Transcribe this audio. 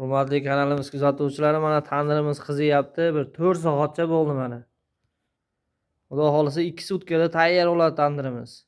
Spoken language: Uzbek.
hurmatli kanalimiz kuzatuvchilari mana tandirimiz qiziyapti bir to'rt soatcha bo'ldi mana xudo xohlasa ikki sutkada tayyor bo'ladi tandirimiz